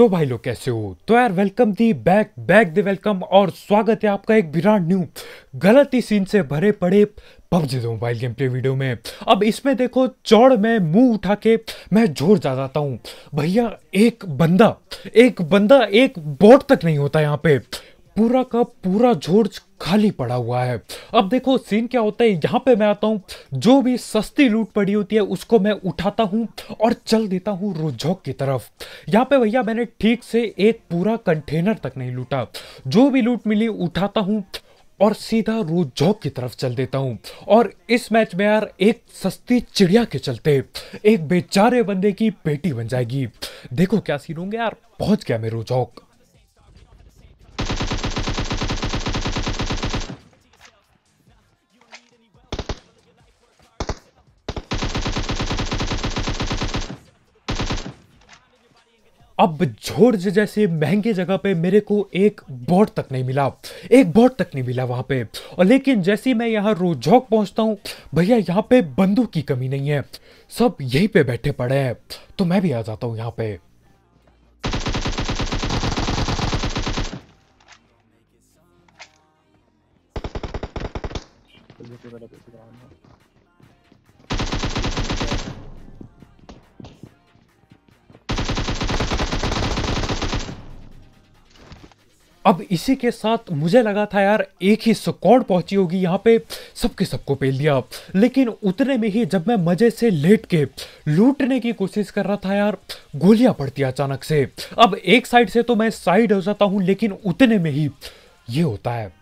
तो भाई लोग कैसे हो तो यार welcome the back back the welcome और स्वागत है आपका एक विराट न्यू गलती सीन से भरे पड़े पबजी दो मोबाइल गेम प्ले वीडियो में अब इसमें देखो चौड़ में मुंह उठा के मैं जोर जा जाता हूँ भैया एक बंदा एक बंदा एक बोट तक नहीं होता यहाँ पे पूरा का पूरा जोर खाली पड़ा हुआ है अब देखो सीन क्या होता है यहाँ पे मैं आता हूँ जो भी सस्ती लूट पड़ी होती है उसको मैं उठाता हूँ और चल देता हूँ रुझोक की तरफ यहाँ पे भैया मैंने ठीक से एक पूरा कंटेनर तक नहीं लूटा जो भी लूट मिली उठाता हूँ और सीधा रोज जॉक की तरफ चल देता हूँ और इस मैच में यार एक सस्ती चिड़िया के चलते एक बेचारे बंदे की पेटी बन जाएगी देखो क्या सीन होंगे यार पहुंच गया मैं रोजॉक अब झोर जैसे महंगे जगह पे मेरे को एक बोर्ड तक नहीं मिला एक बोर्ड तक नहीं मिला वहां पे और लेकिन जैसे मैं यहाँ रोजौक पहुंचता हूँ भैया यहाँ पे बंदूक की कमी नहीं है सब यहीं पे बैठे पड़े हैं तो मैं भी आ जाता हूँ यहाँ पे अब इसी के साथ मुझे लगा था यार एक ही स्कॉड पहुंची होगी यहाँ पे सबके सबको पेल दिया लेकिन उतने में ही जब मैं मज़े से लेट के लूटने की कोशिश कर रहा था यार गोलियां पड़ती अचानक से अब एक साइड से तो मैं साइड हो जाता हूँ लेकिन उतने में ही ये होता है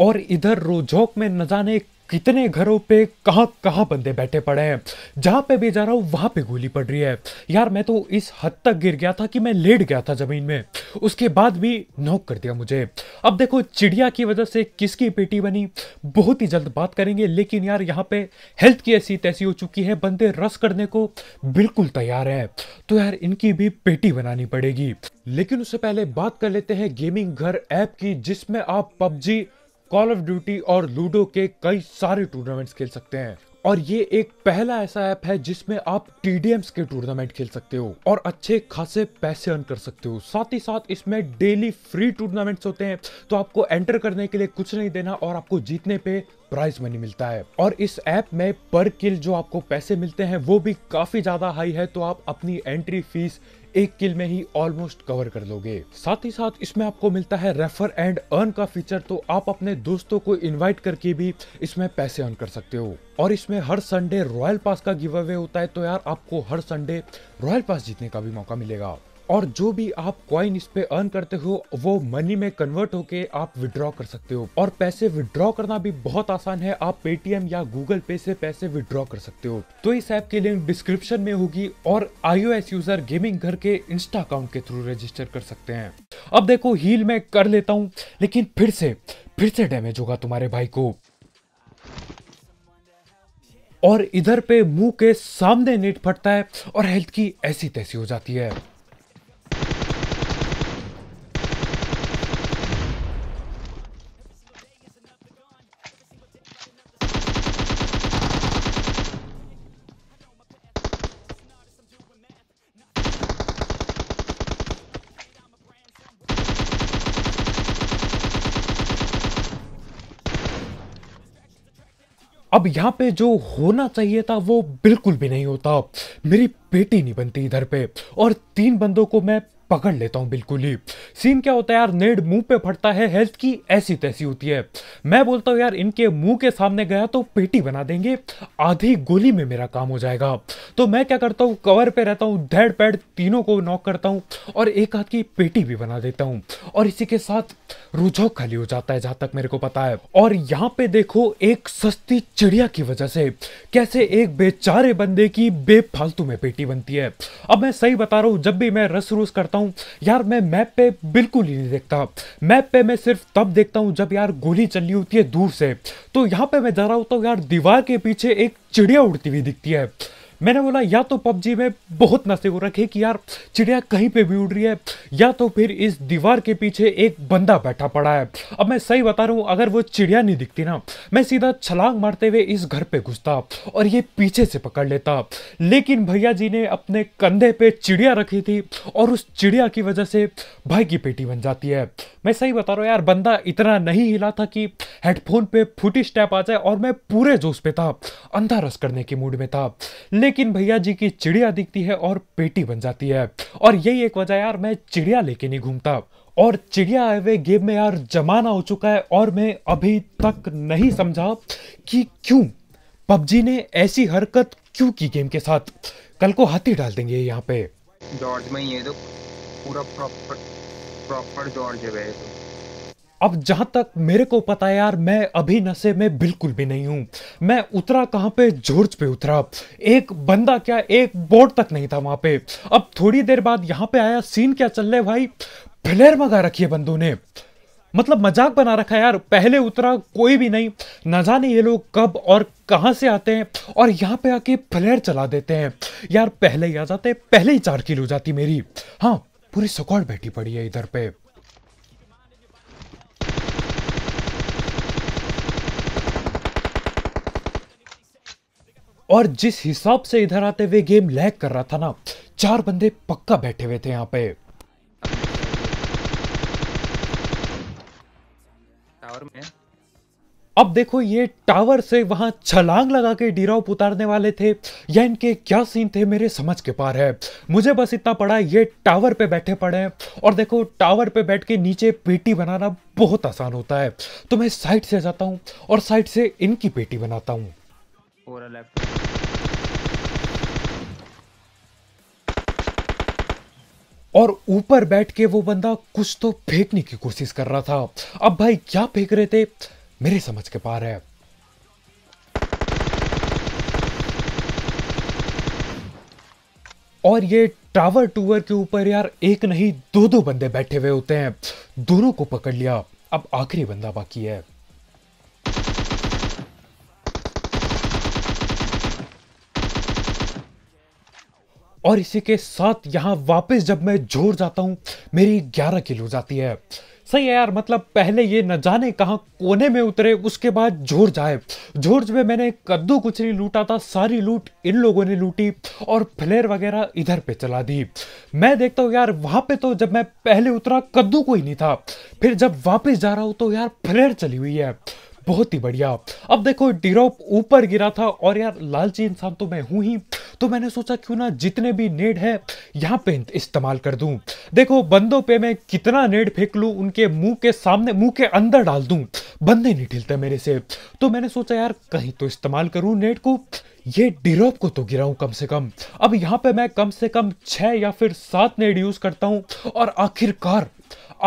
और इधर रोजोक में न जाने कितने घरों पे कहाँ कहाँ बंदे बैठे पड़े हैं जहाँ पे भी जा रहा हूँ वहाँ पे गोली पड़ रही है यार मैं तो इस हद तक गिर गया था कि मैं लेट गया था ज़मीन में उसके बाद भी नॉक कर दिया मुझे अब देखो चिड़िया की वजह से किसकी पेटी बनी बहुत ही जल्द बात करेंगे लेकिन यार यहाँ पे हेल्थ की ऐसी तैसी हो चुकी है बंदे रस करने को बिल्कुल तैयार है तो यार इनकी भी पेटी बनानी पड़ेगी लेकिन उससे पहले बात कर लेते हैं गेमिंग घर ऐप की जिसमें आप पबजी कॉल ऑफ ड्यूटी और लूडो के कई सारे टूर्नामेंट्स खेल सकते हैं और ये एक पहला ऐसा ऐप है जिसमें आप टीडीएम्स के टूर्नामेंट खेल सकते हो और अच्छे खासे पैसे अर्न कर सकते हो साथ ही साथ इसमें डेली फ्री टूर्नामेंट्स होते हैं तो आपको एंटर करने के लिए कुछ नहीं देना और आपको जीतने पे प्राइज मनी मिलता है और इस ऐप में पर किल जो आपको पैसे मिलते हैं वो भी काफी ज्यादा हाई है तो आप अपनी एंट्री फीस एक किल में ही ऑलमोस्ट कवर कर लोगे साथ ही साथ इसमें आपको मिलता है रेफर एंड अर्न का फीचर तो आप अपने दोस्तों को इन्वाइट करके भी इसमें पैसे अर्न कर सकते हो और इसमें हर संडे रॉयल पास का गिव अवे होता है तो यार आपको हर संडे रॉयल पास जीतने का भी मौका मिलेगा और जो भी आप कॉइन इस पे अर्न करते हो वो मनी में कन्वर्ट होके आप विड्रॉ कर सकते हो और पैसे विड्रॉ करना भी बहुत आसान है आप पेटीएम या गूगल पे से पैसे विड्रॉ कर सकते हो तो इस ऐप की लिंक डिस्क्रिप्शन में होगी और आईओएस यूजर गेमिंग घर के इंस्टा अकाउंट के थ्रू रजिस्टर कर सकते हैं अब देखो हील में कर लेता हूँ लेकिन फिर से फिर से डैमेज होगा तुम्हारे भाई को और इधर पे मुंह के सामने नेट फटता है और हेल्थ की ऐसी तैसी हो जाती है अब यहाँ पे जो होना चाहिए था वो बिल्कुल भी नहीं होता मेरी बेटी नहीं बनती इधर पे और तीन बंदों को मैं पकड़ लेता हूँ बिल्कुल ही सीन क्या होता है यार नेड मुंह पे फटता है हेल्थ की ऐसी तैसी होती है मैं बोलता हूँ यार इनके मुंह के सामने गया तो पेटी बना देंगे आधी गोली में मेरा काम हो जाएगा तो मैं क्या करता हूँ कवर पे रहता हूँ धैड पैड तीनों को नॉक करता हूँ और एक हाथ की पेटी भी बना देता हूँ और इसी के साथ रुझो खाली हो जाता है जहाँ तक मेरे को पता है और यहाँ पे देखो एक सस्ती चिड़िया की वजह से कैसे एक बेचारे बंदे की बेफालतू में पेटी बनती है अब मैं सही बता रहा हूँ जब भी मैं रस रूस करता हूँ हूँ यार मैं मैप पे बिल्कुल ही नहीं देखता मैप पे मैं सिर्फ तब देखता हूँ जब यार गोली चलनी होती है दूर से तो यहाँ पे मैं जा रहा होता हूँ यार दीवार के पीछे एक चिड़िया उड़ती हुई दिखती है मैंने बोला या तो पबजी में बहुत नसीब रखे कि यार चिड़िया कहीं पे भी उड़ रही है या तो फिर इस दीवार के पीछे एक बंदा बैठा पड़ा है अब मैं सही बता रहा हूँ अगर वो चिड़िया नहीं दिखती ना मैं सीधा छलांग मारते हुए इस घर पे घुसता और ये पीछे से पकड़ लेता लेकिन भैया जी ने अपने कंधे पे चिड़िया रखी थी और उस चिड़िया की वजह से भाई की पेटी बन जाती है मैं सही बता रहा हूँ यार बंदा इतना नहीं हिला था कि हेडफोन पे फुटी स्टैप आ जाए और मैं पूरे जोश पे था अंधा रस करने के मूड में था लेकिन लेकिन भैया जी की चिड़िया दिखती है और पेटी बन जाती है और यही एक वजह यार मैं चिड़िया लेके नहीं घूमता और चिड़िया हाईवे गेम में यार जमाना हो चुका है और मैं अभी तक नहीं समझा कि क्यों पबजी ने ऐसी हरकत क्यों की गेम के साथ कल को हाथी डाल देंगे यहाँ पे जॉर्ज में ये तो पूरा प्रॉपर प्रॉपर जॉर्ज है तो अब जहाँ तक मेरे को पता है यार मैं अभी नशे में बिल्कुल भी नहीं हूँ मैं उतरा कहाँ पे जॉर्ज पे उतरा एक बंदा क्या एक बोर्ड तक नहीं था वहाँ पे अब थोड़ी देर बाद यहाँ पे आया सीन क्या चल रहा है भाई फ्लेयर मंगा रखी है बंदों ने मतलब मजाक बना रखा है यार पहले उतरा कोई भी नहीं ना जाने ये लोग कब और कहाँ से आते हैं और यहाँ पे आके फ्लेयर चला देते हैं यार पहले ही आ जाते पहले ही चार किलो जाती मेरी हाँ पूरी सकौड़ बैठी पड़ी है इधर पे और जिस हिसाब से इधर आते हुए गेम लैग कर रहा था ना चार बंदे पक्का बैठे हुए थे यहाँ पे अब देखो ये टावर से वहां छलांग लगा के डीरॉप उतारने वाले थे या इनके क्या सीन थे मेरे समझ के पार है मुझे बस इतना पड़ा ये टावर पे बैठे पड़े हैं और देखो टावर पे बैठ के नीचे पेटी बनाना बहुत आसान होता है तो मैं साइड से जाता हूँ और साइड से इनकी पेटी बनाता हूं पूरा लेफ्ट और ऊपर बैठ के वो बंदा कुछ तो फेंकने की कोशिश कर रहा था अब भाई क्या फेंक रहे थे मेरे समझ के पार है और ये टावर टूवर के ऊपर यार एक नहीं दो दो बंदे बैठे हुए होते हैं दोनों को पकड़ लिया अब आखिरी बंदा बाकी है और इसी के साथ यहाँ वापस जब मैं जोर जाता हूँ मेरी ग्यारह किलो जाती है सही है यार मतलब पहले ये न जाने कहाँ कोने में उतरे उसके बाद जोर जाए जोर्ज में मैंने कद्दू कुछ नहीं लूटा था सारी लूट इन लोगों ने लूटी और फ्लेयर वगैरह इधर पे चला दी मैं देखता हूँ यार वहाँ पे तो जब मैं पहले उतरा कद्दू कोई नहीं था फिर जब वापस जा रहा हूँ तो यार फ्लेयर चली हुई है बहुत ही बढ़िया अब देखो डिरोप ऊपर गिरा था और यार लालची इंसान तो मैं हूँ ही तो मैंने सोचा क्यों ना जितने भी नेड है यहाँ पे इस्तेमाल कर दूँ देखो बंदों पे मैं कितना नेड फेंक लूँ उनके मुंह के सामने मुंह के अंदर डाल दूँ बंदे नहीं ढिलते मेरे से तो मैंने सोचा यार कहीं तो इस्तेमाल करूं नेट को ये डिरोप को तो गिराऊं कम से कम अब यहाँ पे मैं कम से कम छः या फिर सात नेट यूज़ करता हूँ और आखिरकार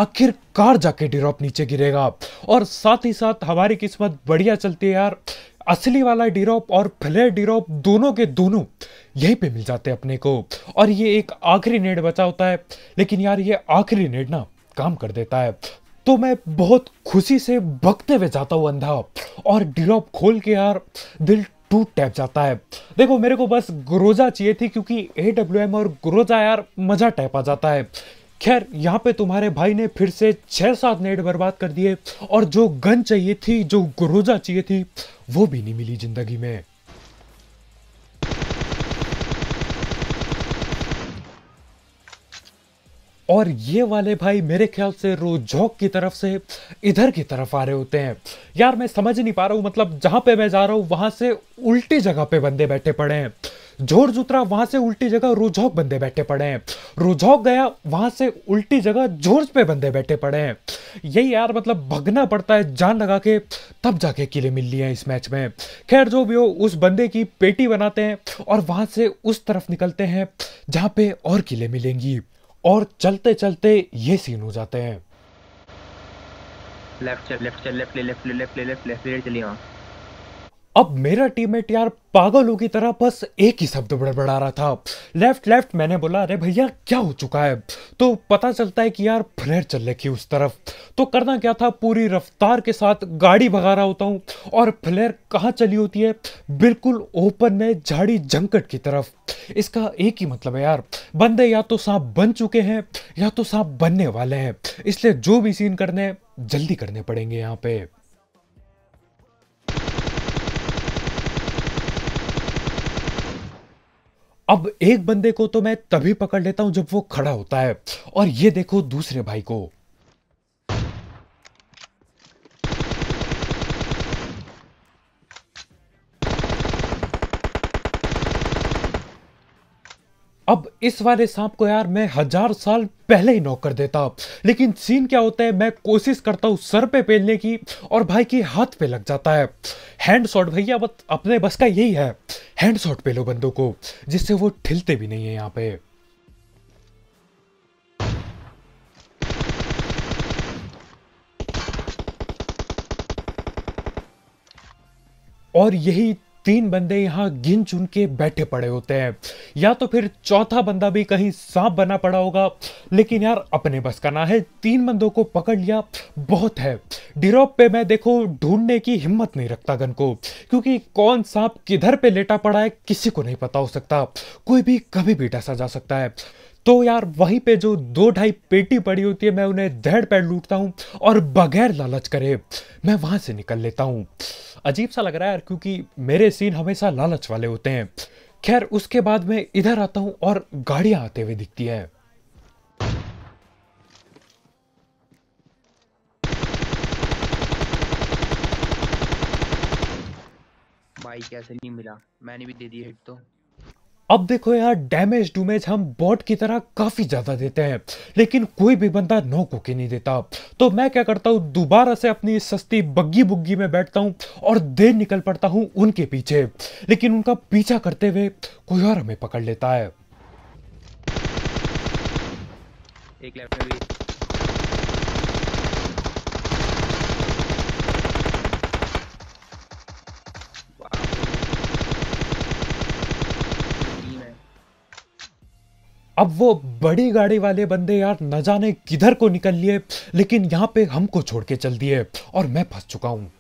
आखिरकार जाके डिरोप नीचे गिरेगा और साथ ही साथ हमारी किस्मत बढ़िया चलती है यार असली वाला डीरोप और फ्लेयर डीरोप दोनों के दोनों यहीं पे मिल जाते हैं अपने को और ये एक आखिरी नेट बचा होता है लेकिन यार ये आखिरी नेट ना काम कर देता है तो मैं बहुत खुशी से भगते हुए जाता हूँ अंधा और डीरोप खोल के यार दिल टूट टैप जाता है देखो मेरे को बस ग्रोजा चाहिए थी क्योंकि ए और ग्रोजा यार मज़ा टैप आ जाता है खैर यहाँ पे तुम्हारे भाई ने फिर से छः सात नेट बर्बाद कर दिए और जो गन चाहिए थी जो गुरोजा चाहिए थी वो भी नहीं मिली जिंदगी में और ये वाले भाई मेरे ख्याल से रोजौक की तरफ से इधर की तरफ आ रहे होते हैं यार मैं समझ नहीं पा रहा हूँ मतलब जहाँ पे मैं जा रहा हूँ वहाँ से उल्टी जगह पे बंदे बैठे पड़े हैं जोर जुतरा वहां से उल्टी जगह रोजौक बंदे बैठे पड़े हैं रोजौक गया वहां से उल्टी जगह जोर्ज पे बंदे बैठे पड़े हैं यही यार मतलब भगना पड़ता है जान लगा के तब जाके किले मिल लिए इस मैच में खैर जो भी हो उस बंदे की पेटी बनाते हैं और वहां से उस तरफ निकलते हैं जहां पे और किले मिलेंगी और चलते चलते ये सीन हो जाते हैं left left left left left left left left left चलिए हाँ अब मेरा टीममेट यार पागलों की तरह बस एक ही शब्द बड़बड़ा रहा था लेफ्ट लेफ्ट मैंने बोला अरे भैया क्या हो चुका है तो पता चलता है कि यार फ्लेयर चल रही उस तरफ तो करना क्या था पूरी रफ्तार के साथ गाड़ी भगा रहा होता हूँ और फ्लेयर कहाँ चली होती है बिल्कुल ओपन में झाड़ी जंकट की तरफ इसका एक ही मतलब है यार बंदे या तो सांप बन चुके हैं या तो सांप बनने वाले हैं इसलिए जो भी सीन करने जल्दी करने पड़ेंगे यहाँ पे अब एक बंदे को तो मैं तभी पकड़ लेता हूं जब वो खड़ा होता है और ये देखो दूसरे भाई को अब इस वाले सांप को यार मैं हजार साल पहले ही नौकर देता लेकिन सीन क्या होता है मैं कोशिश करता हूँ सर पे पेलने की और भाई की हाथ पे लग जाता है हैंड शॉट भैया बस अपने बस का यही है हैंड शॉट पे लो बंदों को जिससे वो ठिलते भी नहीं है यहाँ पे और यही तीन बंदे यहाँ गिन चुन के बैठे पड़े होते हैं या तो फिर चौथा बंदा भी कहीं सांप बना पड़ा होगा लेकिन यार अपने बस का ना है तीन बंदों को पकड़ लिया बहुत है डिरोप पे मैं देखो ढूंढने की हिम्मत नहीं रखता गन को क्योंकि कौन सांप किधर पे लेटा पड़ा है किसी को नहीं पता हो सकता कोई भी कभी भी डसा जा सकता है तो यार वहीं पे जो दो ढाई पेटी पड़ी होती है मैं उन्हें धड़ पैर लूटता हूँ और बगैर लालच करे मैं वहाँ से निकल लेता हूँ अजीब सा लग रहा है यार क्योंकि मेरे सीन हमेशा लालच वाले होते हैं खैर उसके बाद मैं इधर आता हूँ और गाड़ियाँ आते हुए दिखती है भाई कैसे नहीं मिला मैंने भी दे दी हिट तो अब देखो यार डैमेज डूमेज हम बॉट की तरह काफ़ी ज़्यादा देते हैं लेकिन कोई भी बंदा नो होके नहीं देता तो मैं क्या करता हूँ दोबारा से अपनी सस्ती बग्गी बुग्गी में बैठता हूँ और देर निकल पड़ता हूँ उनके पीछे लेकिन उनका पीछा करते हुए कोई और हमें पकड़ लेता है एक लेफ्ट में भी अब वो बड़ी गाड़ी वाले बंदे यार न जाने किधर को निकल लिए लेकिन यहाँ पे हमको छोड़ के चल दिए और मैं फंस चुका हूँ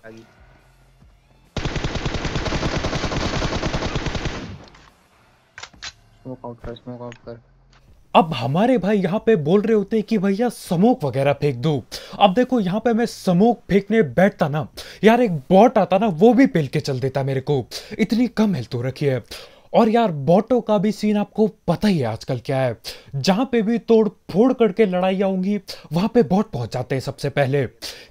अब हमारे भाई यहाँ पे बोल रहे होते हैं कि भैया समोक वगैरह फेंक दो अब देखो यहाँ पे मैं समोक फेंकने बैठता ना यार एक बॉट आता ना वो भी पेल के चल देता मेरे को इतनी कम हेल्थ हो रखी है और यार बोटो का भी सीन आपको पता ही है आजकल क्या है जहाँ पे भी तोड़ फोड़ करके लड़ाई होंगी वहाँ पे बोट पहुंच जाते हैं सबसे पहले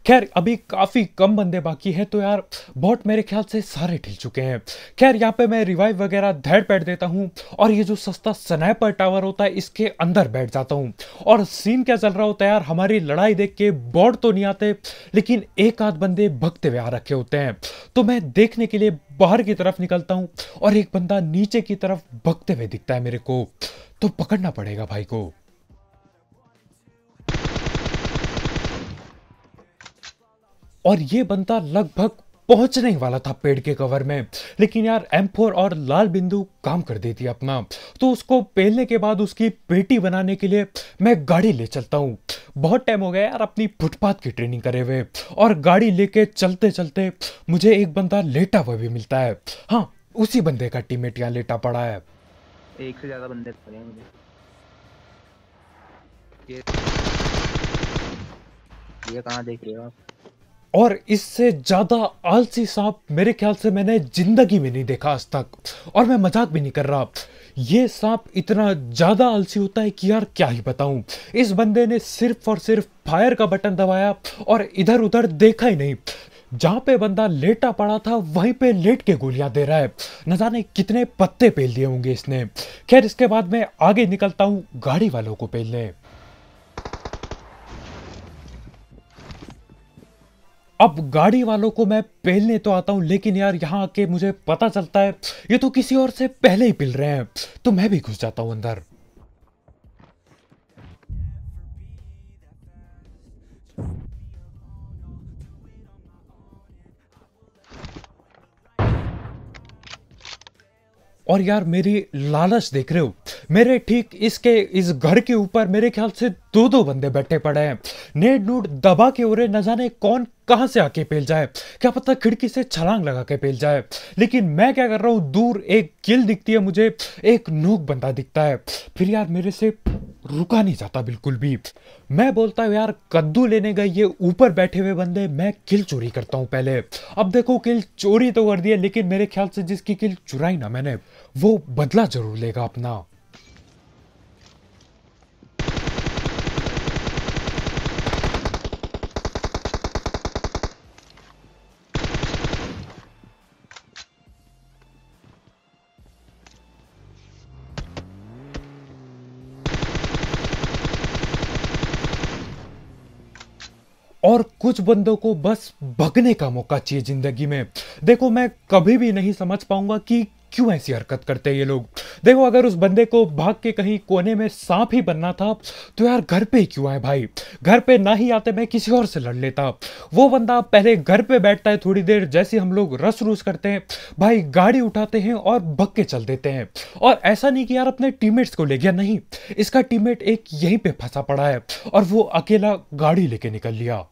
खैर अभी काफ़ी कम बंदे बाकी हैं तो यार बोट मेरे ख्याल से सारे ढिल चुके हैं खैर यहाँ पे मैं रिवाइव वगैरह धैड़ बैठ देता हूँ और ये जो सस्ता स्नैपर टावर होता है इसके अंदर बैठ जाता हूँ और सीन क्या चल रहा होता है यार हमारी लड़ाई देख के बॉट तो नहीं आते लेकिन एक आध बंदे भगते हुए आ रखे होते हैं तो मैं देखने के लिए बाहर की तरफ निकलता हूँ और एक बंदा नीचे की तरफ भगते हुए दिखता है मेरे को तो पकड़ना पड़ेगा भाई को और ये बंदा लगभग पहुंचने ही वाला था पेड़ के कवर में लेकिन यार एम4 और लाल बिंदु काम कर देती है अपना तो उसको पहलने के बाद उसकी पेटी बनाने के लिए मैं गाड़ी ले चलता हूं बहुत टाइम हो गया यार अपनी फुटपाथ की ट्रेनिंग करे हुए और गाड़ी लेके चलते चलते मुझे एक बंदा लेटा हुआ भी मिलता है हाँ उसी बंदे का टीममेट यहाँ लेटा पड़ा है एक से ज़्यादा बंदे पड़े हैं मुझे ये कहाँ देख रहे हो आप और इससे ज़्यादा आलसी सांप मेरे ख्याल से मैंने ज़िंदगी में नहीं देखा आज तक और मैं मजाक भी नहीं कर रहा ये सांप इतना ज़्यादा आलसी होता है कि यार क्या ही बताऊं इस बंदे ने सिर्फ और सिर्फ फायर का बटन दबाया और इधर उधर देखा ही नहीं जहां पे बंदा लेटा पड़ा था वहीं पे लेट के गोलियां दे रहा है न जाने कितने पत्ते पेल दिए होंगे इसने खैर इसके बाद मैं आगे निकलता हूँ गाड़ी वालों को पेलने अब गाड़ी वालों को मैं पहलने तो आता हूँ लेकिन यार यहाँ आके मुझे पता चलता है ये तो किसी और से पहले ही पिल रहे हैं तो मैं भी घुस जाता हूँ अंदर और यार मेरी लालच देख रहे हो मेरे ठीक इसके इस घर के ऊपर मेरे ख्याल से दो दो बंदे बैठे पड़े हैं नेड नूड दबा के उड़े न जाने कौन कहां से आके पेल जाए क्या पता खिड़की से छलांग लगा के पेल जाए लेकिन मैं क्या कर रहा हूं दूर एक किल दिखती है मुझे एक नोक बंदा दिखता है फिर यार मेरे से रुका नहीं जाता बिल्कुल भी मैं बोलता हूँ यार कद्दू लेने गए ये ऊपर बैठे हुए बंदे मैं किल चोरी करता हूँ पहले अब देखो किल चोरी तो कर दिया लेकिन मेरे ख्याल से जिसकी किल चुराई ना मैंने वो बदला जरूर लेगा अपना और कुछ बंदों को बस भगने का मौका चाहिए ज़िंदगी में देखो मैं कभी भी नहीं समझ पाऊंगा कि क्यों ऐसी हरकत करते हैं ये लोग देखो अगर उस बंदे को भाग के कहीं कोने में सांप ही बनना था तो यार घर पे ही क्यों आए भाई घर पे ना ही आते मैं किसी और से लड़ लेता वो बंदा पहले घर पे बैठता है थोड़ी देर जैसे हम लोग रस रूस करते हैं भाई गाड़ी उठाते हैं और भग के चल देते हैं और ऐसा नहीं कि यार अपने टीममेट्स को ले गया नहीं इसका टीममेट एक यहीं पर फंसा पड़ा है और वो अकेला गाड़ी लेके निकल लिया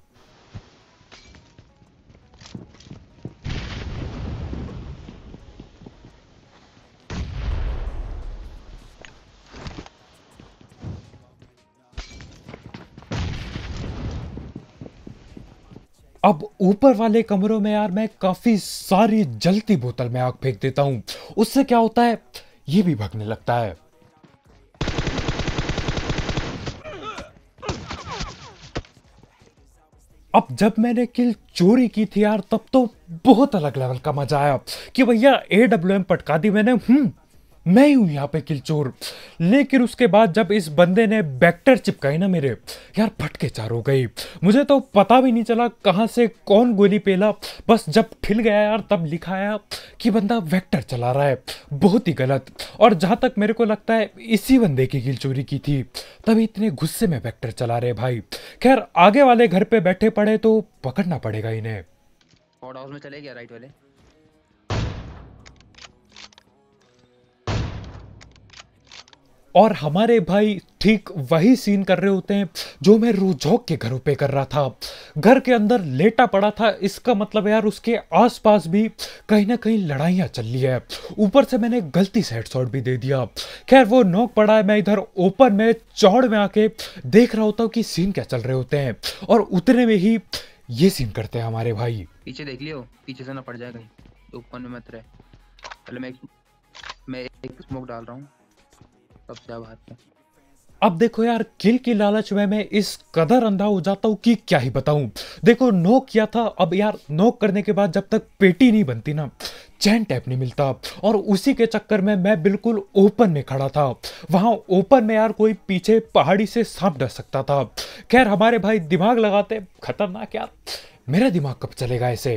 अब ऊपर वाले कमरों में यार मैं काफ़ी सारी जलती बोतल में आग फेंक देता हूं उससे क्या होता है ये भी भगने लगता है अब जब मैंने किल चोरी की थी यार तब तो बहुत अलग लेवल का मजा आया कि भैया ए डब्ल्यू एम पटका दी मैंने हम्म मैं ही हूँ यहाँ पे किलचोर लेकिन उसके बाद जब इस बंदे ने बैक्टर चिपकाई ना मेरे यार फटके चार हो गई मुझे तो पता भी नहीं चला कहाँ से कौन गोली पेला बस जब ठिल गया यार तब लिखा आया कि बंदा वेक्टर चला रहा है बहुत ही गलत और जहाँ तक मेरे को लगता है इसी बंदे की किलचोरी की थी तभी इतने गुस्से में वैक्टर चला रहे भाई खैर आगे वाले घर पे बैठे पड़े तो पकड़ना पड़ेगा इन्हें चले गया राइट वाले और हमारे भाई ठीक वही सीन कर रहे होते हैं जो मैं रोजोक के घरों पे कर रहा था घर के अंदर लेटा पड़ा था इसका मतलब यार उसके आसपास भी कहीं ना कहीं लड़ाइयाँ चल रही है ऊपर से मैंने गलती से हेडशॉट भी दे दिया खैर वो नोक पड़ा है मैं इधर ओपन में चौड़ में आके देख रहा होता हूँ कि सीन क्या चल रहे होते हैं और उतने में ही ये सीन करते हैं हमारे भाई पीछे देख लियो पीछे से ना पड़ जाए कहीं ओपन तो में मत रहे पहले मैं एक, मैं एक स्मोक डाल रहा हूँ अब क्या बात है अब देखो यार किल की लालच में मैं इस कदर अंधा हो जाता हूँ कि क्या ही बताऊं देखो नोक किया था अब यार नोक करने के बाद जब तक पेटी नहीं बनती ना चैन टैप नहीं मिलता और उसी के चक्कर में मैं बिल्कुल ओपन में खड़ा था वहाँ ओपन में यार कोई पीछे पहाड़ी से सांप डर सकता था खैर हमारे भाई दिमाग लगाते खतरनाक यार मेरा दिमाग कब चलेगा ऐसे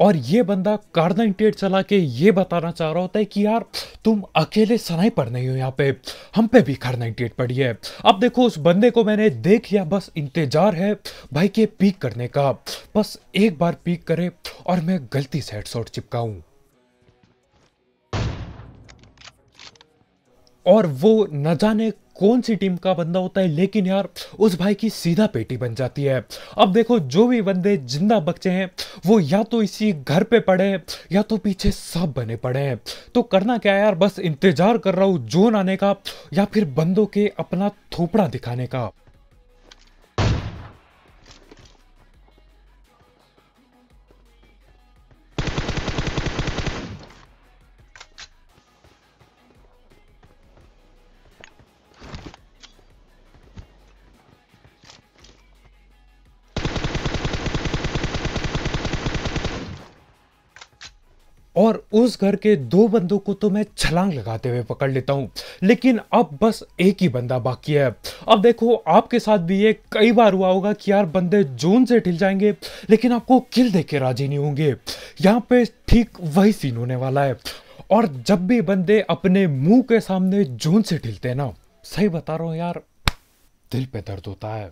और ये बंदा कार्दा टेट चला के ये बताना चाह रहा होता है कि यार तुम अकेले सनाई स्नाइपर नहीं हो यहाँ पे हम पे भी कार्दा टेट पड़ी है अब देखो उस बंदे को मैंने देख लिया बस इंतजार है भाई के पीक करने का बस एक बार पीक करे और मैं गलती से हेडशॉट चिपकाऊं और वो न जाने कौन सी टीम का बंदा होता है लेकिन यार उस भाई की सीधा पेटी बन जाती है अब देखो जो भी बंदे जिंदा बच्चे हैं वो या तो इसी घर पे पड़े हैं या तो पीछे सब बने पड़े हैं तो करना क्या है यार बस इंतजार कर रहा हूँ जोन आने का या फिर बंदों के अपना थोपड़ा दिखाने का उस घर के दो बंदों को तो मैं छलांग लगाते हुए पकड़ लेता हूँ लेकिन अब बस एक ही बंदा बाकी है अब देखो आपके साथ भी ये कई बार हुआ होगा कि यार बंदे जोन से ढिल जाएंगे लेकिन आपको किल देख के राजी नहीं होंगे यहाँ पे ठीक वही सीन होने वाला है और जब भी बंदे अपने मुंह के सामने जोन से ढिलते हैं ना सही बता रहा हूँ यार दिल पे दर्द होता है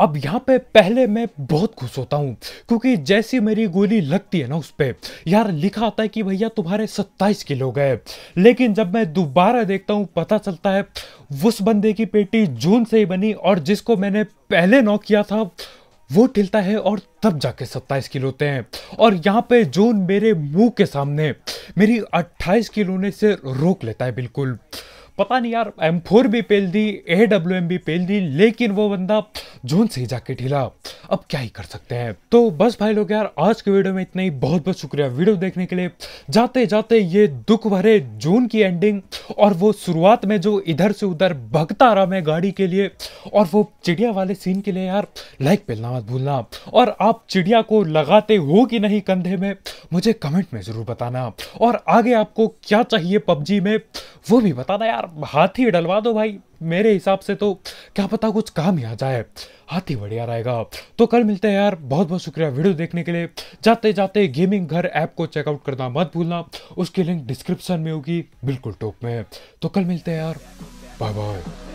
अब यहाँ पे पहले मैं बहुत खुश होता हूँ क्योंकि जैसी मेरी गोली लगती है ना उस पर यार लिखा आता है कि भैया तुम्हारे सत्ताईस किलो गए लेकिन जब मैं दोबारा देखता हूँ पता चलता है उस बंदे की पेटी जून से ही बनी और जिसको मैंने पहले नौ किया था वो टिलता है और तब जाके 27 किलो होते हैं और यहाँ पे जोन मेरे मुंह के सामने मेरी 28 किलोने से रोक लेता है बिल्कुल पता नहीं यार एम फोर भी पेल दी ए डब्ल्यू एम भी पेल दी लेकिन वो बंदा जोन से ही जाके ढीला अब क्या ही कर सकते हैं तो बस भाई लोग यार आज के वीडियो में इतना ही बहुत बहुत शुक्रिया वीडियो देखने के लिए जाते जाते ये दुख भरे जून की एंडिंग और वो शुरुआत में जो इधर से उधर भगता रहा मैं गाड़ी के लिए और वो चिड़िया वाले सीन के लिए यार लाइक पेलना मत भूलना और आप चिड़िया को लगाते हो कि नहीं कंधे में मुझे कमेंट में ज़रूर बताना और आगे आपको क्या चाहिए पबजी में वो भी बताना यार हाथी डलवा दो भाई मेरे हिसाब से तो क्या पता कुछ काम ही आ जाए हाथी बढ़िया रहेगा तो कल मिलते हैं यार बहुत बहुत शुक्रिया वीडियो देखने के लिए जाते जाते गेमिंग घर ऐप को चेकआउट करना मत भूलना उसकी लिंक डिस्क्रिप्शन में होगी बिल्कुल टॉप में तो कल मिलते हैं यार बाय बाय